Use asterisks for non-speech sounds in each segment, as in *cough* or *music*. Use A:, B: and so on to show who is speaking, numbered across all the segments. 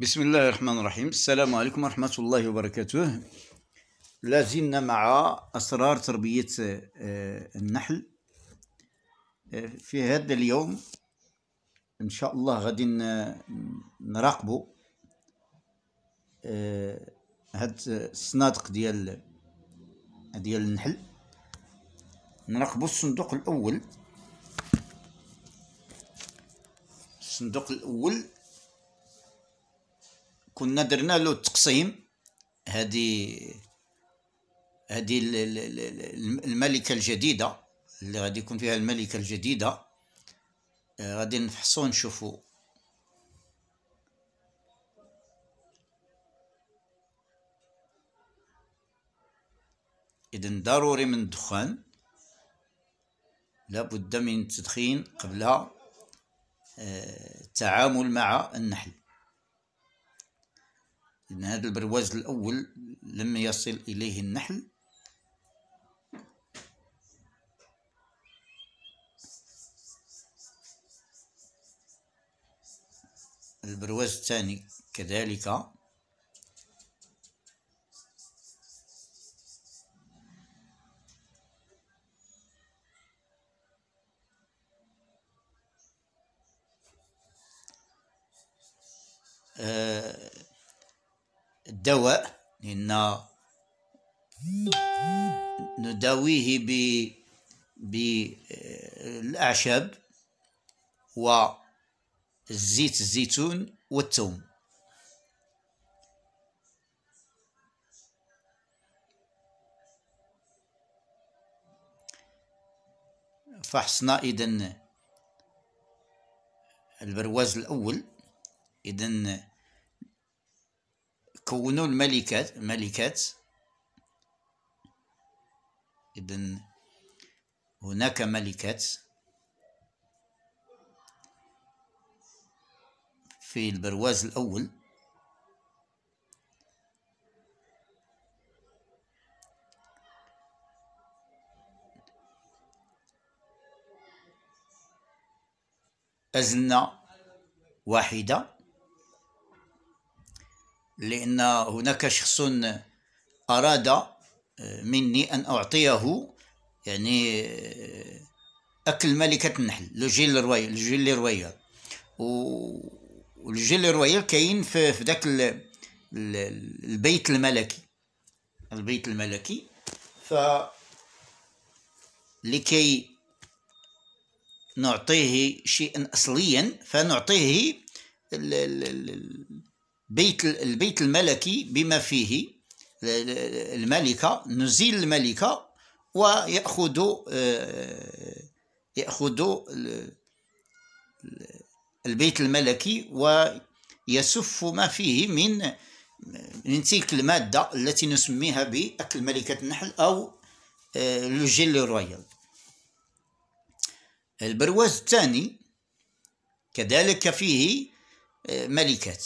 A: بسم الله الرحمن الرحيم السلام عليكم ورحمة الله وبركاته لازلنا مع أسرار تربية النحل في هذا اليوم إن شاء الله غادي نراقبوا هاد الصنادق ديال ديال النحل نراقبوا الصندوق الأول الصندوق الأول كنا درنا له التقسيم هذه هذه الملكه الجديده اللي غادي يكون فيها الملكه الجديده آه، غادي نفحصو نشوفو اذا ضروري من الدخان لابد من التدخين قبل آه، التعامل مع النحل إن هذا البرواز الأول لم يصل إليه النحل البرواز الثاني كذلك آه الدواء لأن نداويه ب بالأعشاب والزيت الزيتون والثوم فحصنا إذن البرواز الأول إذن كونوا الملكات ملكات إذن هناك ملكات في البرواز الأول أزلنا واحدة لأن هناك شخص أراد آه، مني أن أعطيه يعني آه، أكل ملكة النحل لجيل رويال لجيل رويال والجيل رويال كاين في, في ذاك البيت الملكي البيت الملكي ف لكي نعطيه شيئا أصليا فنعطيه بيت البيت الملكي بما فيه الملكة نزيل الملكة ويأخذ آه، يأخذ البيت الملكي ويسف ما فيه من من تلك المادة التي نسميها بأكل ملكة النحل أو الجل آه، الرويال البرواز الثاني كذلك فيه آه، ملكات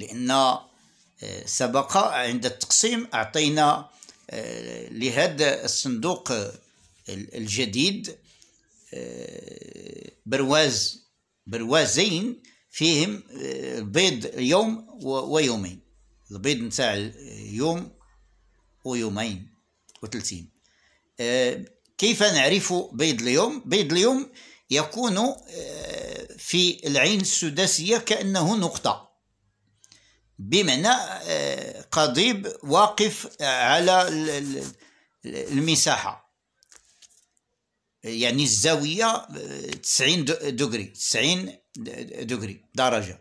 A: لأن آه، سبق عند التقسيم أعطينا آه، لهذا الصندوق الجديد آه، برواز بروازين فيهم بيض يوم ويومين البيض نتاع يوم ويومين وثلاثين كيف نعرف بيض اليوم بيض اليوم يكون في العين السداسية كأنه نقطة بمعنى آه، قضيب واقف على المساحة يعني الزاوية 90 دغري 90 دغري درجة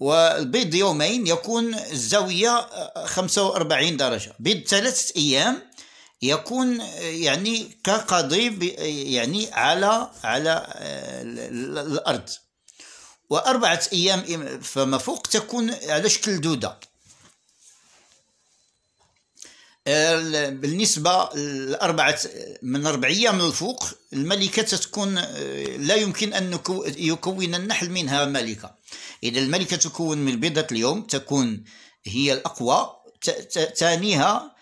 A: والبيض يومين يكون الزاوية 45 آه، درجة بيض ثلاثة أيام يكون آه، يعني كقضيب يعني على على الأرض وأربعة أيام فما فوق تكون على شكل دودة بالنسبة لأربعة من أربع أيام الفوق الملكة تكون لا يمكن أن يكون النحل منها ملكة إذا الملكة تكون من بيضة اليوم تكون هي الأقوى تانيها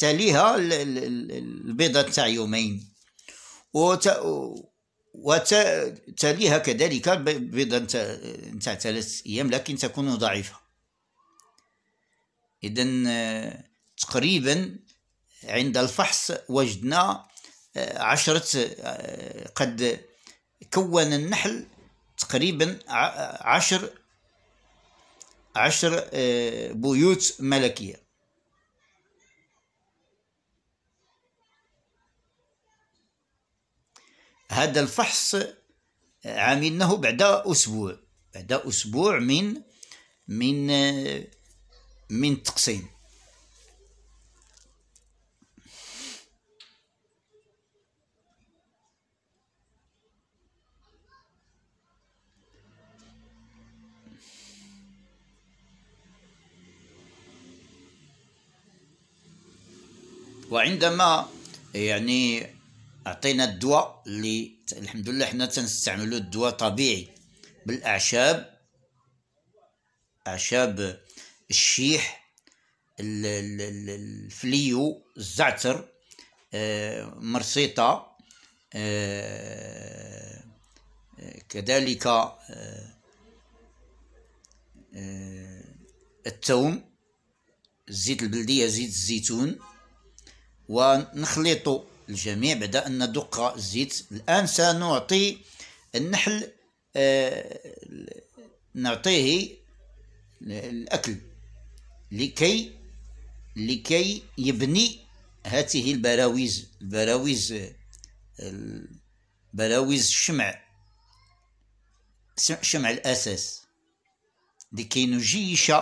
A: تاليها البيضة تاع يومين وتليها كذلك بيضة نتاع ثلاث أيام لكن تكون ضعيفة إذا آه، تقريبا عند الفحص وجدنا آه، عشرة آه، قد كون النحل تقريبا عشر عشر بيوت ملكية هذا الفحص عملناه بعد أسبوع بعد أسبوع من من آه، من التقسيم وعندما يعني عطينا الدواء اللي الحمد لله حنا تنستعملوا الدواء طبيعي بالاعشاب اعشاب الشيح الفليو الزعتر آه، مرسيطه آه، كذلك آه، التوم الزيت البلديه زيت الزيتون ونخلطه الجميع بعد ان دق الزيت الآن سنعطي النحل آه، نعطيه الأكل لكي لكي يبني هذه البراويز البراويز البراويز الشمع شمع الأساس لكي نجيش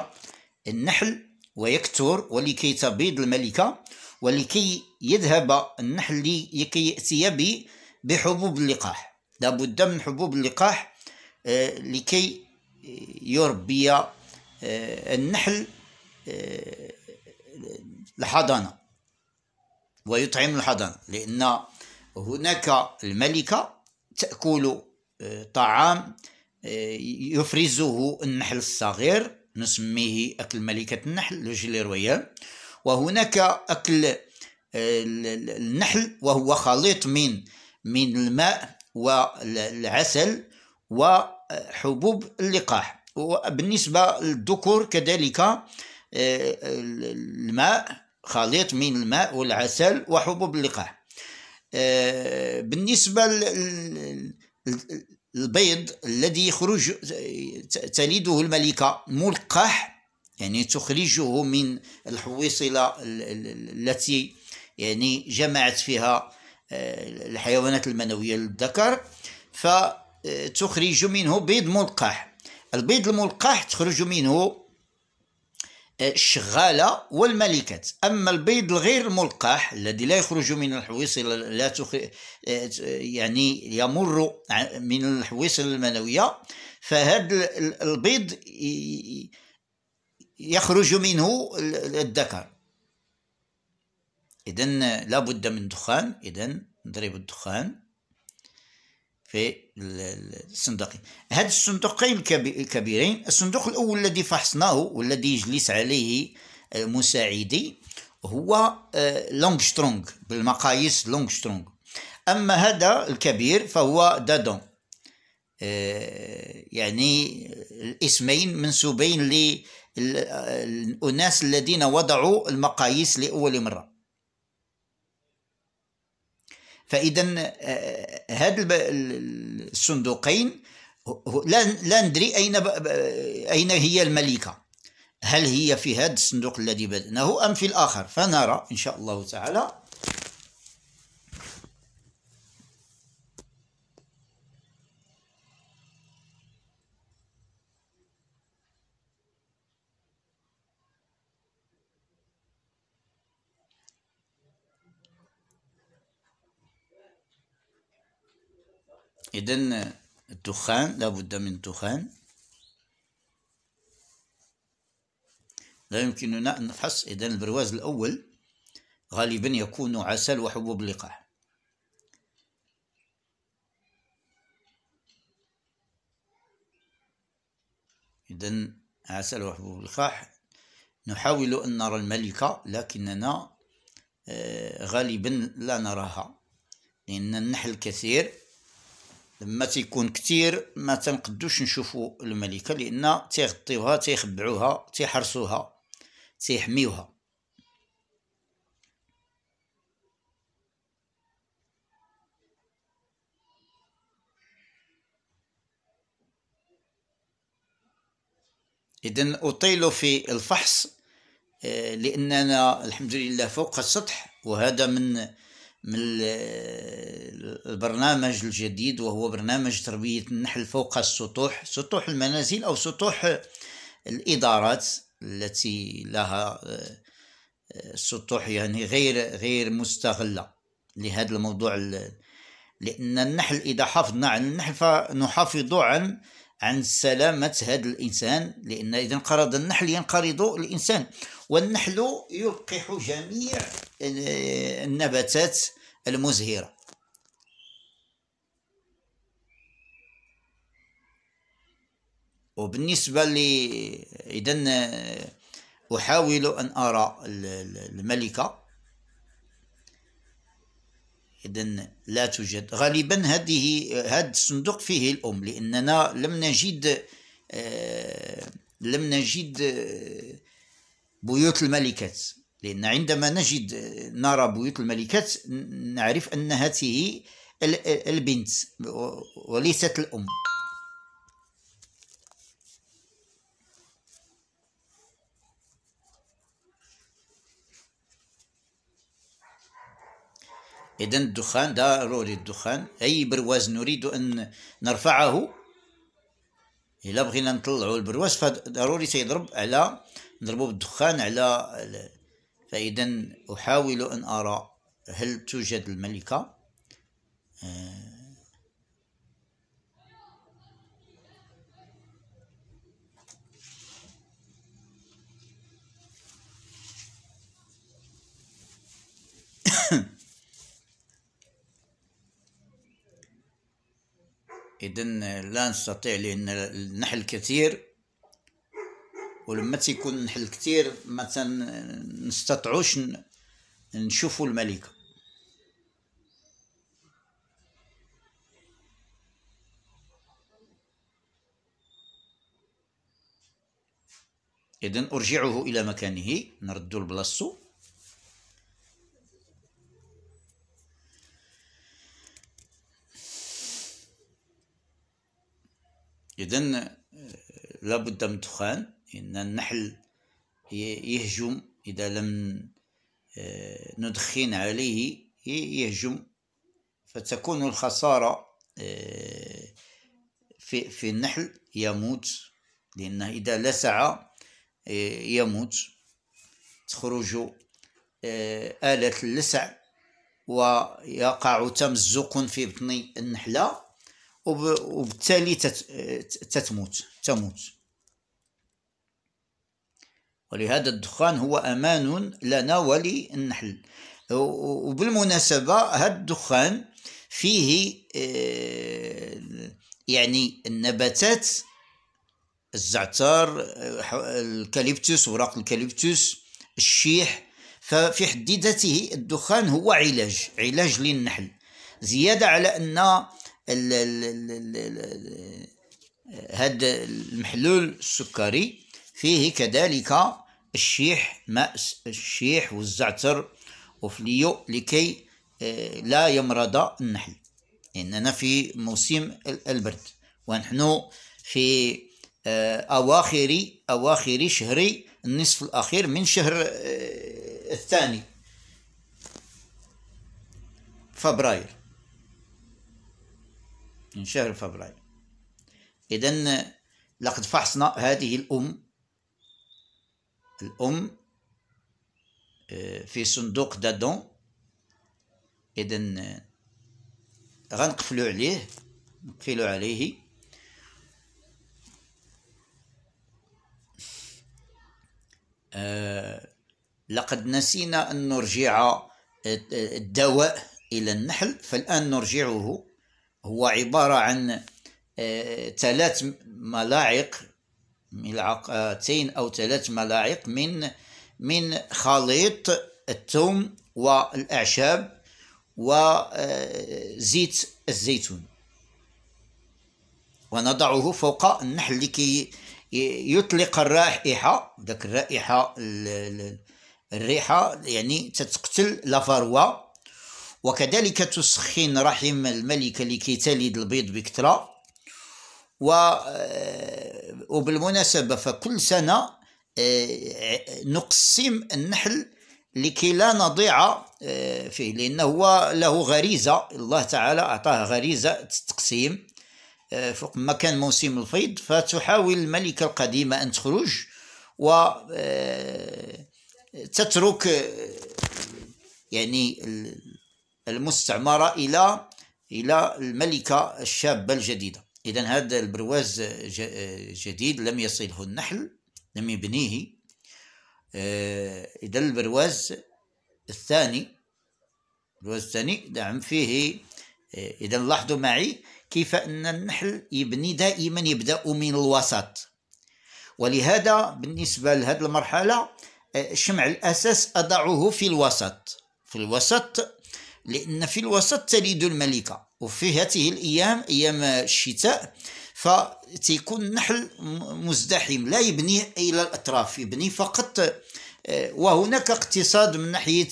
A: النحل ويكثر ولكي تبيض الملكة ولكي يذهب النحل لكي يأتي بحبوب اللقاح لابد من حبوب اللقاح آه، لكي آه، يربي آه، النحل الحضانة ويطعم الحضانة لأن هناك الملكة تأكل طعام يفرزه النحل الصغير نسميه أكل ملكة النحل لجلي رويال وهناك أكل آه، النحل وهو خليط من من الماء والعسل وحبوب اللقاح وبالنسبة للذكور كذلك آه، الماء خليط من الماء والعسل وحبوب اللقاح آه، بالنسبة للبيض الذي يخرج تلده الملكة ملقح يعني تخرجه من الحويصلة التي يعني جمعت فيها آه، الحيوانات المنوية للذكر فتخرج منه بيض ملقاح البيض الملقاح تخرج منه آه، الشغالة والملكات أما البيض الغير الملقاح الذي لا يخرج من الحويصلة لا آه، يعني يمر من الحويصلة المنوية فهذا البيض يخرج منه الذكر إذا لابد من دخان إذا نضرب الدخان في الصندوقين هاد الصندوقين الكبيرين الصندوق الأول الذي فحصناه والذي يجلس عليه آه، مساعدي هو آه، لونغشترونغ بالمقاييس لونغشترونغ أما هذا الكبير فهو دادون آه، يعني الاسمين منسوبين الناس الذين وضعوا المقاييس لأول مرة فإذا آه، آه، هاد الصندوقين لا ندري أين أين هي الملكة هل هي في هذا الصندوق الذي بدأناه أم في الآخر فنرى إن شاء الله تعالى إذا الدخان لابد من دخان لا يمكننا أن نفحص إذا البرواز الأول غالبا يكون عسل وحبوب اللقاح إذا عسل وحبوب اللقاح نحاول أن نرى الملكة لكننا آه، غالبا لا نراها لأن النحل كثير لما تيكون كتير ما تنقدوش نشوفوا الملكه لان تيغطيوها تيخبعوها تيحرسوها تيحميوها إذا أطيل في الفحص آه، لأننا الحمد لله فوق السطح وهذا من من البرنامج الجديد وهو برنامج تربية النحل فوق السطوح سطوح المنازل أو سطوح الإدارات التي لها السطوح آه، يعني غير غير مستغلة لهذا الموضوع لأن النحل إذا حافظنا نعم، على النحل فنحافظ عن عن سلامة هذا الإنسان لأن إذا انقرض النحل ينقرض الإنسان والنحل يلقح جميع النباتات المزهرة وبالنسبة لي إذا أحاول أن أرى الملكة إذا لا توجد غالبا هذه هذا الصندوق فيه الأم لأننا لم نجد آه، لم نجد آه، بيوت الملكات لأن عندما نجد آه، نرى بيوت الملكات نعرف أن هذه البنت وليست الأم إذا الدخان ضروري الدخان أي برواز نريد أن نرفعه إلا بغينا نطلعوا البرواز فضروري سيضرب على نضربو بالدخان على فإذا أحاول أن أرى هل توجد الملكة آه. *coughs* *coughs* إذن لا نستطيع لأن النحل كثير ولما تيكون النحل كثير ما نستطعوش نشوفوا الملكة إذن أرجعه إلى مكانه نردو لبلاصتو إذا آه، لابد من دخان إن النحل يهجم إذا لم آه، ندخن عليه يهجم فتكون الخسارة آه، في في النحل يموت لأنه إذا لسع يموت تخرج آلة اللسع ويقع تمزق في بطن النحلة وبالتالي تتموت تموت ولهذا الدخان هو أمان لنا وللنحل وبالمناسبة هذا الدخان فيه آه، يعني النباتات الزعتر الكاليبتوس اوراق الكاليبتوس الشيح ففي حد ذاته الدخان هو علاج علاج للنحل زيادة على أن ال ال ال ال هذا المحلول السكري فيه كذلك الشيح ماء الشيح والزعتر وفليو لكي آه، لا يمرض النحل إننا في موسم البرد ونحن في آه، أواخر أواخر شهر النصف الأخير من شهر آه، الثاني فبراير من شهر فبراير إذا لقد فحصنا هذه الأم الأم آه، في صندوق دادون إذا غنقفلو عليه نقفلو عليه آه لقد نسينا أن نرجع الدواء إلى النحل فالآن نرجعه هو عبارة عن آه، ثلاث ملاعق ملعقتين آه، أو ثلاث ملاعق من من خليط الثوم والأعشاب وزيت آه، الزيتون ونضعه فوق النحل لكي يطلق الرائحة ذاك الرائحة الريحة يعني تتقتل لافاروا وكذلك تسخن رحم الملكة لكي تلد البيض بكثرة و آه، وبالمناسبة فكل سنة آه، نقسم النحل لكي لا نضيع آه، فيه لأنه هو له غريزة الله تعالى أعطاه غريزة التقسيم فوق ما كان موسم الفيض فتحاول الملكة القديمة أن تخرج و تترك يعني المستعمرة إلى إلى الملكة الشابة الجديدة إذا هذا البرواز جديد لم يصله النحل لم يبنيه آه، إذا البرواز الثاني البرواز الثاني نعم فيه آه، إذا لاحظوا معي كيف أن النحل يبني دائما يبدأ من الوسط ولهذا بالنسبة لهذه المرحلة آه، شمع الأساس أضعه في الوسط في الوسط لأن في الوسط تلد الملكة وفي هذه الأيام أيام الشتاء فتيكون النحل مزدحم لا يبني إلى الأطراف يبني فقط آه، وهناك اقتصاد من ناحية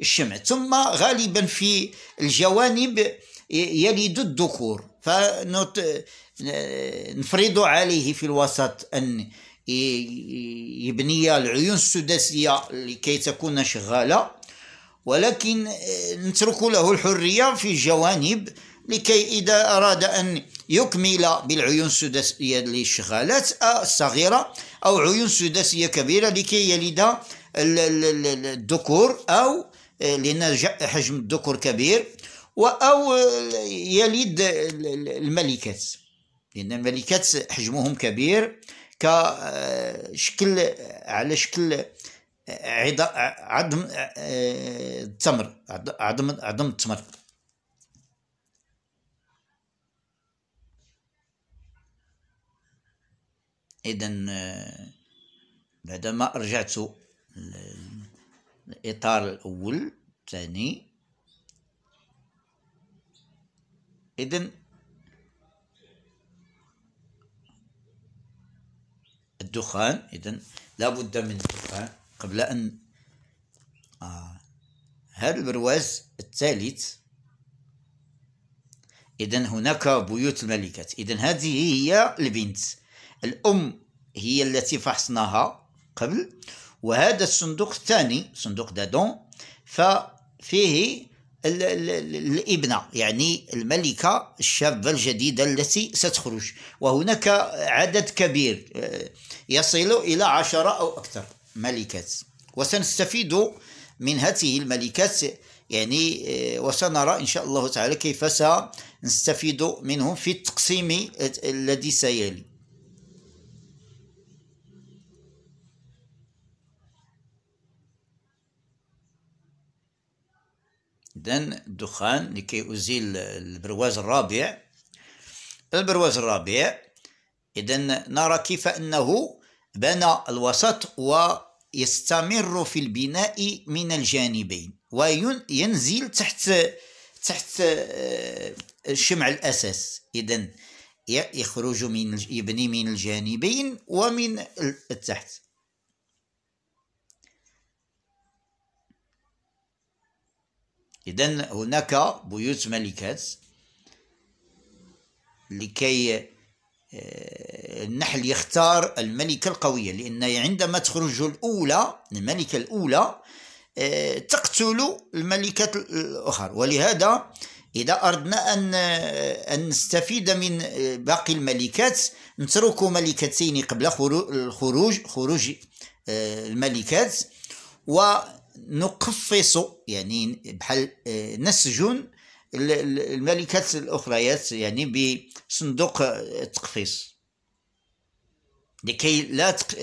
A: الشمع ثم غالبا في الجوانب يلد الذكور فنفرض عليه في الوسط أن يبني العيون السداسية لكي تكون شغالة ولكن آه، نترك له الحرية في الجوانب لكي إذا أراد أن يكمل بالعيون السداسية للشغالات آه، الصغيرة أو عيون سداسية كبيرة لكي يلد الذكور أو آه، لأن حجم الذكور كبير أو يلد الملكات لأن الملكات حجمهم كبير كشكل على شكل عدم آه، التمر عدم عدم التمر اذا آه، بعدما رجعت الاطار الاول الثاني اذا الدخان اذا لابد من الدخان قبل أن آه. هذا البرواز الثالث إذا هناك بيوت الملكات إذا هذه هي البنت الأم هي التي فحصناها قبل وهذا الصندوق الثاني صندوق دادون ففيه الابنة يعني الملكة الشابة الجديدة التي ستخرج وهناك عدد كبير آه، يصل إلى عشرة أو أكثر ملكات وسنستفيد من هذه الملكات يعني آه، وسنرى إن شاء الله تعالى كيف سنستفيد منهم في التقسيم الذي سيلي إذن الدخان لكي أزيل البرواز الرابع البرواز الرابع إذا نرى كيف أنه بنى الوسط و يستمر في البناء من الجانبين وينزل تحت تحت آه، شمع الأساس إذا يخرج من يبني من الجانبين ومن التحت إذا هناك بيوت ملكات لكي آه، النحل يختار الملكة القوية لأن عندما تخرج الأولى الملكة الأولى آه، تقتل الملكة الأخرى ولهذا إذا أردنا أن أن نستفيد من آه، باقي الملكات نترك ملكتين قبل الخروج خروج الملكات ونقفص يعني بحال نسجن الملكات الأخريات يعني بصندوق التقفيص لكي لا تق...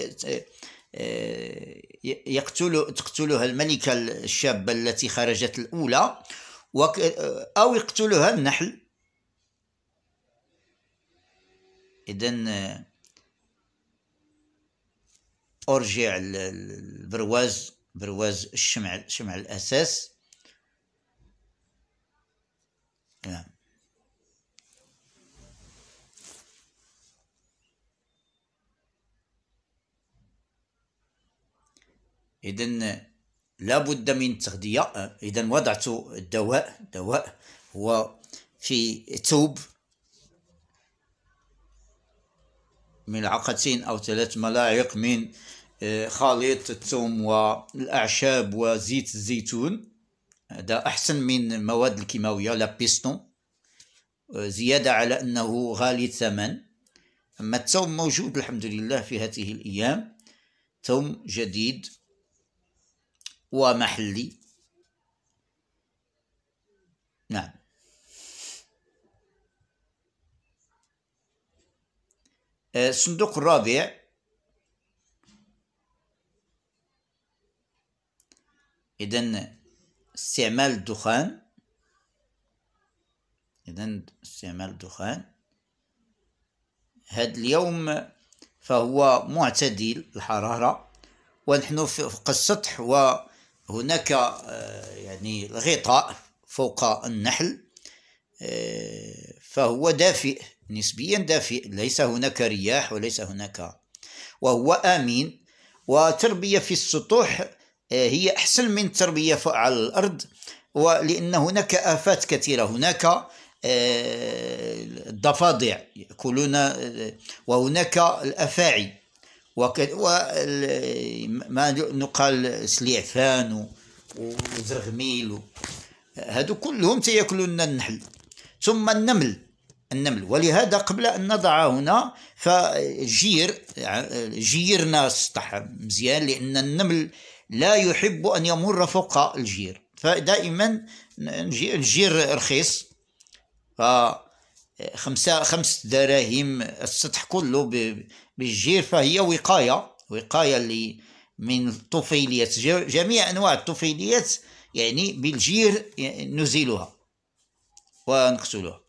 A: يقتل تقتلها الملكة الشابة التي خرجت الأولى وك... أو يقتلها النحل إذا أرجع البرواز برواز الشمع شمع الأساس نعم إذا لابد من تغذية إذا وضعت الدواء دواء هو في ثوب ملعقتين أو ثلاث ملاعق من آه، خليط الثوم والأعشاب وزيت الزيتون هذا أحسن من المواد الكيماوية لا بيستون آه، زيادة على أنه غالي الثمن أما التوم موجود الحمد لله في هذه الأيام توم جديد ومحلي نعم آه، الصندوق الرابع اذا استعمال الدخان إذا استعمال الدخان هاد اليوم فهو معتدل الحرارة ونحن فوق السطح وهناك آه، يعني الغطاء فوق النحل آه، فهو دافئ نسبيا دافئ ليس هناك رياح وليس هناك وهو آمين وتربية في السطوح آه، هي أحسن من التربية على الأرض ولأن هناك آفات كثيرة هناك آه، الضفادع يأكلون آه، وهناك الأفاعي وما نقال سليعفان وزرغميل هادو كلهم تياكلون النحل ثم النمل النمل ولهذا قبل ان نضع هنا فجير جيرنا السطح مزيان لان النمل لا يحب أن يمر فوق الجير فدائما الجير رخيص خمسة خمس دراهم السطح كله بالجير فهي وقاية وقاية من الطفيليات جميع أنواع الطفيليات يعني بالجير نزيلها ونقتلها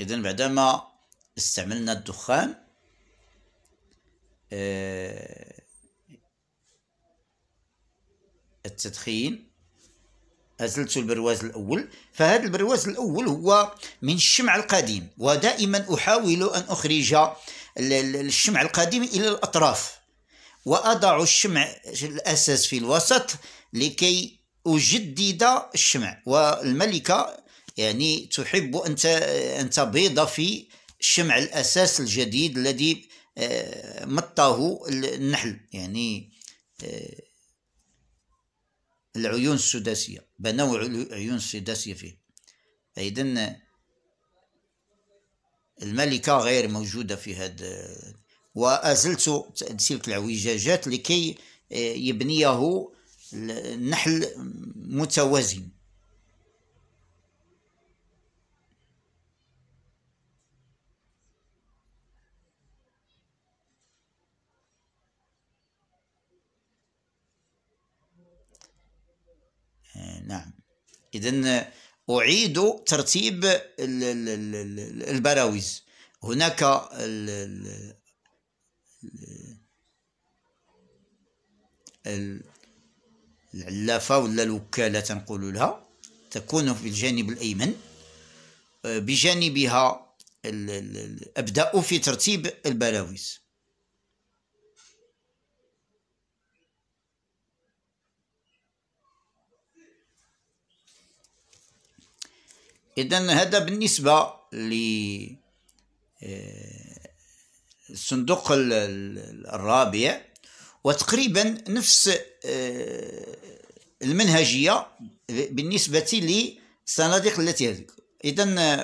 A: إذا بعدما استعملنا الدخان آه، التدخين أزلت البرواز الأول فهذا البرواز الأول هو من الشمع القديم ودائما أحاول أن أخرج الشمع القديم إلى الأطراف وأضع الشمع الأساس في الوسط لكي أجدد الشمع والملكة يعني تحب أن أن تبيض في شمع الأساس الجديد الذي آه، مطه النحل يعني آه، العيون السداسية بنوع عيون السداسية فيه فإذا الملكة غير موجودة في هذا وأزلت تلك العوجاجات لكي آه، يبنيه النحل متوازن نعم إذا أعيد ترتيب البراويز هناك العلافة ولا الوكالة تنقول لها تكون في الجانب الأيمن آه، بجانبها أبدأ في ترتيب البراويز إذن هذا بالنسبة ل آه، الصندوق الرابع وتقريبا نفس آه، المنهجية بالنسبة للصناديق التي هذيك إذن